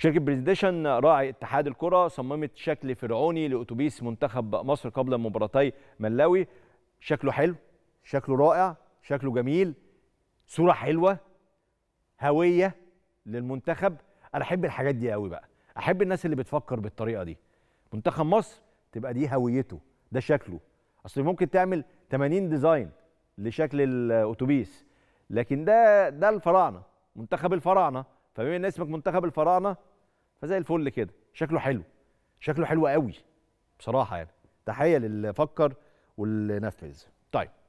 شركة بريزنتيشن راعي اتحاد الكرة صممت شكل فرعوني لأتوبيس منتخب مصر قبل مباراتي ملاوي شكله حلو شكله رائع شكله جميل صورة حلوة هوية للمنتخب أنا أحب الحاجات دي قوي بقى أحب الناس اللي بتفكر بالطريقة دي منتخب مصر تبقى دي هويته ده شكله أصل ممكن تعمل 80 ديزاين لشكل الأتوبيس لكن ده ده الفراعنة منتخب الفراعنة فبما ان اسمك منتخب الفراعنه فزي الفل كده شكله حلو شكله حلو قوي بصراحه يعني تحيه للي فكر واللي نفذ طيب